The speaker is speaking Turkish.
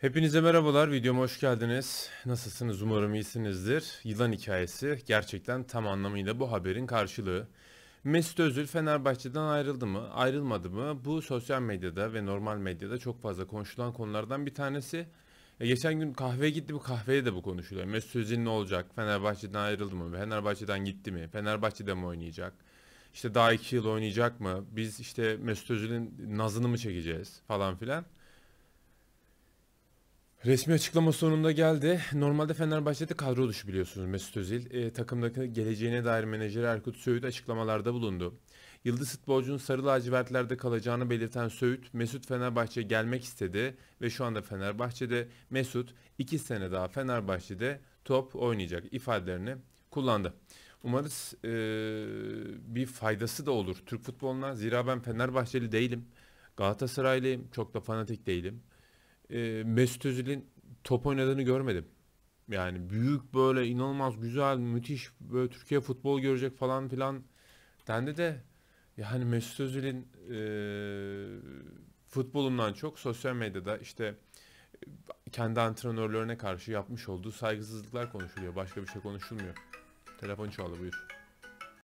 Hepinize merhabalar, videoma hoş geldiniz. Nasılsınız? Umarım iyisinizdir. Yılan hikayesi gerçekten tam anlamıyla bu haberin karşılığı. Mesut Özil Fenerbahçe'den ayrıldı mı, ayrılmadı mı? Bu sosyal medyada ve normal medyada çok fazla konuşulan konulardan bir tanesi. E, geçen gün kahveye gitti bu kahveye de bu konuşuluyor. Mesut Özil ne olacak? Fenerbahçe'den ayrıldı mı? Fenerbahçe'den gitti mi? Fenerbahçe'de mi oynayacak? İşte daha iki yıl oynayacak mı? Biz işte Mesut Özil'in nazını mı çekeceğiz falan filan. Resmi açıklama sonunda geldi. Normalde Fenerbahçe'de kadro dışı biliyorsunuz Mesut Özil. E, takımdaki geleceğine dair menajeri Erkut Söğüt açıklamalarda bulundu. Yıldız futbolcunun sarı lacivertlerde kalacağını belirten Söğüt, Mesut Fenerbahçe'ye gelmek istedi ve şu anda Fenerbahçe'de Mesut 2 sene daha Fenerbahçe'de top oynayacak ifadelerini kullandı. Umarız e, bir faydası da olur Türk futboluna. Zira ben Fenerbahçeli değilim. Galatasaraylıyım. Çok da fanatik değilim e, Mesut Özil'in top oynadığını görmedim. Yani büyük böyle inanılmaz güzel müthiş böyle Türkiye futbol görecek falan filan dendi de yani Mesut Özil'in e, futbolundan çok sosyal medyada işte kendi antrenörlerine karşı yapmış olduğu saygısızlıklar konuşuluyor. Başka bir şey konuşulmuyor. Telefon çaldı buyur.